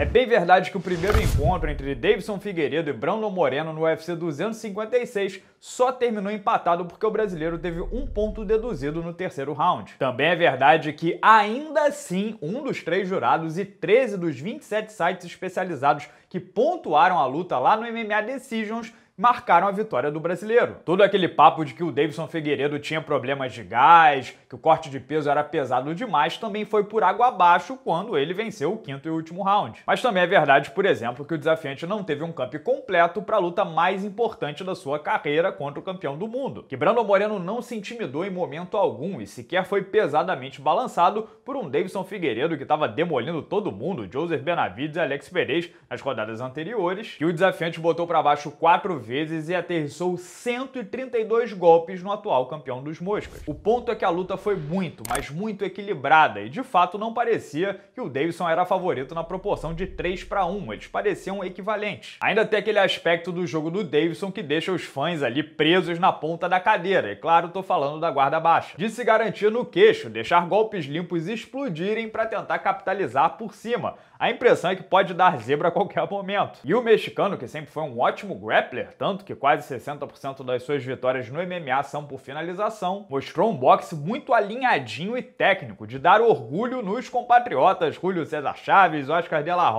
É bem verdade que o primeiro encontro entre Davidson Figueiredo e Brandon Moreno no UFC 256 só terminou empatado porque o brasileiro teve um ponto deduzido no terceiro round. Também é verdade que, ainda assim, um dos três jurados e 13 dos 27 sites especializados que pontuaram a luta lá no MMA Decisions marcaram a vitória do brasileiro. Todo aquele papo de que o Davidson Figueiredo tinha problemas de gás, que o corte de peso era pesado demais, também foi por água abaixo quando ele venceu o quinto e último round. Mas também é verdade, por exemplo, que o desafiante não teve um camp completo para a luta mais importante da sua carreira contra o campeão do mundo. Que Brandon Moreno não se intimidou em momento algum e sequer foi pesadamente balançado por um Davidson Figueiredo que estava demolindo todo mundo, Joseph Benavides e Alex Perez, nas rodadas anteriores, que o desafiante botou para baixo quatro vezes vezes e aterrissou 132 golpes no atual campeão dos moscas. O ponto é que a luta foi muito, mas muito equilibrada e de fato não parecia que o Davidson era favorito na proporção de 3 para 1, eles pareciam equivalentes. Ainda tem aquele aspecto do jogo do Davidson que deixa os fãs ali presos na ponta da cadeira, e claro, tô falando da guarda baixa. De se garantir no queixo, deixar golpes limpos explodirem para tentar capitalizar por cima. A impressão é que pode dar zebra a qualquer momento. E o mexicano, que sempre foi um ótimo grappler, tanto que quase 60% das suas vitórias no MMA são por finalização, mostrou um boxe muito alinhadinho e técnico, de dar orgulho nos compatriotas Julio César Chaves, Oscar de la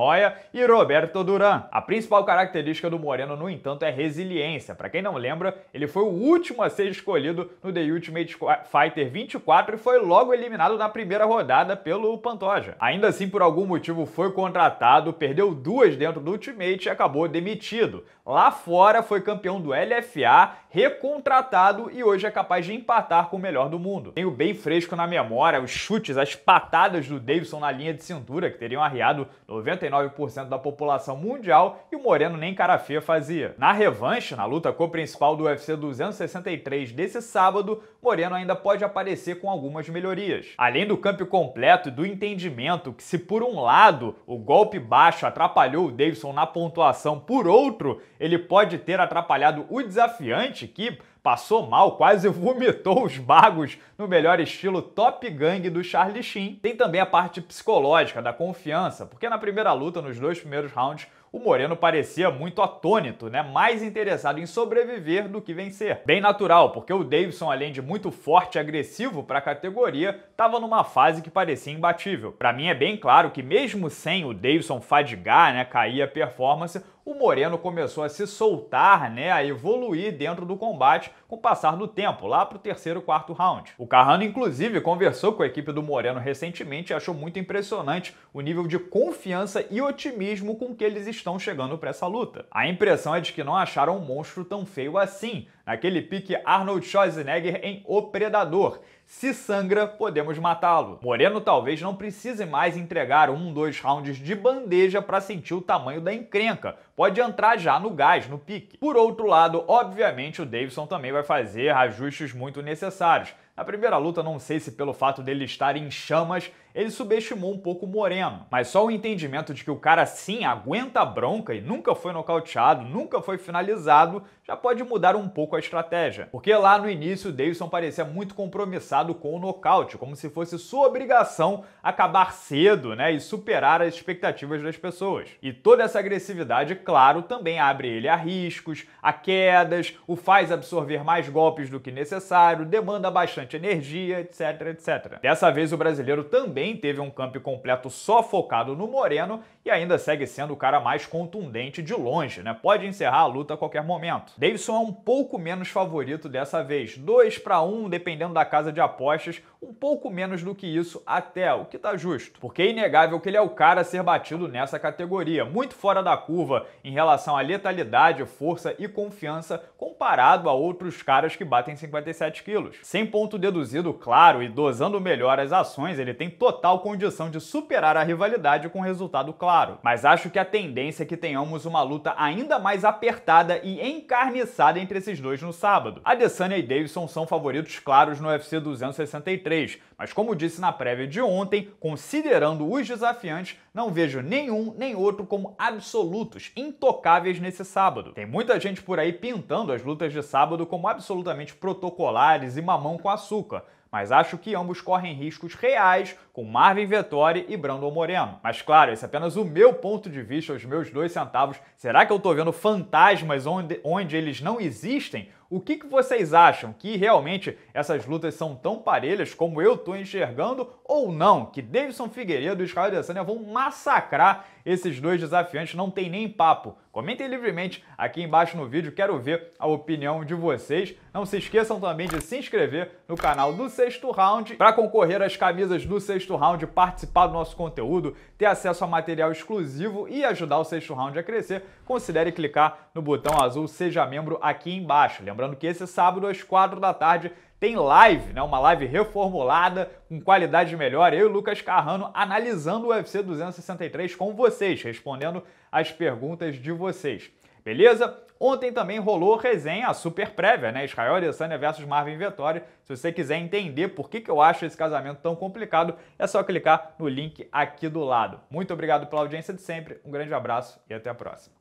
e Roberto Duran. A principal característica do Moreno, no entanto, é resiliência. Para quem não lembra, ele foi o último a ser escolhido no The Ultimate Fighter 24 e foi logo eliminado na primeira rodada pelo Pantoja. Ainda assim, por algum motivo, foi contratado, perdeu duas dentro do Ultimate e acabou demitido. Lá fora, foi campeão do LFA, recontratado e hoje é capaz de empatar com o melhor do mundo. Tenho bem fresco na memória os chutes, as patadas do Davidson na linha de cintura, que teriam arriado 99% da população mundial e o Moreno nem cara feia fazia. Na revanche, na luta co-principal do UFC 263 desse sábado, Moreno ainda pode aparecer com algumas melhorias. Além do campo completo e do entendimento que se por um lado o golpe baixo atrapalhou o Davidson na pontuação, por outro, ele pode ter atrapalhado o desafiante que passou mal, quase vomitou os bagos no melhor estilo Top Gang do Charlie Sheen. Tem também a parte psicológica da confiança, porque na primeira luta, nos dois primeiros rounds, o Moreno parecia muito atônito, né? Mais interessado em sobreviver do que vencer. Bem natural, porque o Davidson, além de muito forte e agressivo para a categoria, estava numa fase que parecia imbatível. Para mim é bem claro que mesmo sem o Davidson fadigar, né, cair a performance, o Moreno começou a se soltar, né, a evoluir dentro do combate com o passar do tempo, lá pro terceiro, quarto round. O Carrano, inclusive, conversou com a equipe do Moreno recentemente e achou muito impressionante o nível de confiança e otimismo com que eles estão chegando para essa luta. A impressão é de que não acharam um monstro tão feio assim, naquele pique Arnold Schwarzenegger em O Predador. Se sangra, podemos matá-lo. Moreno talvez não precise mais entregar um, dois rounds de bandeja para sentir o tamanho da encrenca. Pode entrar já no gás, no pique. Por outro lado, obviamente o Davidson também vai fazer ajustes muito necessários. Na primeira luta, não sei se pelo fato dele estar em chamas, ele subestimou um pouco o Moreno, mas só o entendimento de que o cara sim aguenta a bronca e nunca foi nocauteado, nunca foi finalizado, já pode mudar um pouco a estratégia. Porque lá no início o Davidson parecia muito compromissado com o nocaute, como se fosse sua obrigação acabar cedo, né, e superar as expectativas das pessoas. E toda essa agressividade, claro, também abre ele a riscos, a quedas, o faz absorver mais golpes do que necessário, demanda bastante bastante energia, etc, etc. Dessa vez o brasileiro também teve um camp completo só focado no Moreno e ainda segue sendo o cara mais contundente de longe, né? Pode encerrar a luta a qualquer momento. Davidson é um pouco menos favorito dessa vez, 2 para 1, um, dependendo da casa de apostas. O pouco menos do que isso até, o que tá justo. Porque é inegável que ele é o cara a ser batido nessa categoria, muito fora da curva em relação à letalidade, força e confiança comparado a outros caras que batem 57 quilos. Sem ponto deduzido, claro, e dosando melhor as ações, ele tem total condição de superar a rivalidade com resultado claro. Mas acho que a tendência é que tenhamos uma luta ainda mais apertada e encarniçada entre esses dois no sábado. Adesanya e Davidson são favoritos claros no UFC 263, mas como disse na prévia de ontem, considerando os desafiantes, não vejo nenhum nem outro como absolutos, intocáveis nesse sábado. Tem muita gente por aí pintando as lutas de sábado como absolutamente protocolares e mamão com açúcar, mas acho que ambos correm riscos reais com Marvin Vettori e Brandon Moreno. Mas claro, esse é apenas o meu ponto de vista, os meus dois centavos. Será que eu tô vendo fantasmas onde, onde eles não existem? O que, que vocês acham? Que realmente essas lutas são tão parelhas como eu estou enxergando ou não? Que Davidson Figueiredo e Israel Adesanya vão massacrar esses dois desafiantes não tem nem papo. Comentem livremente aqui embaixo no vídeo, quero ver a opinião de vocês. Não se esqueçam também de se inscrever no canal do Sexto Round para concorrer às camisas do Sexto Round, participar do nosso conteúdo, ter acesso a material exclusivo e ajudar o Sexto Round a crescer. Considere clicar no botão azul Seja Membro aqui embaixo. Lembrando que esse sábado às 4 da tarde tem live, né? Uma live reformulada, com qualidade melhor. Eu e o Lucas Carrano analisando o UFC 263 com vocês, respondendo as perguntas de vocês. Beleza? Ontem também rolou resenha, a super prévia, né? Israel Adesanya versus Marvin Vettori. Se você quiser entender por que, que eu acho esse casamento tão complicado, é só clicar no link aqui do lado. Muito obrigado pela audiência de sempre, um grande abraço e até a próxima.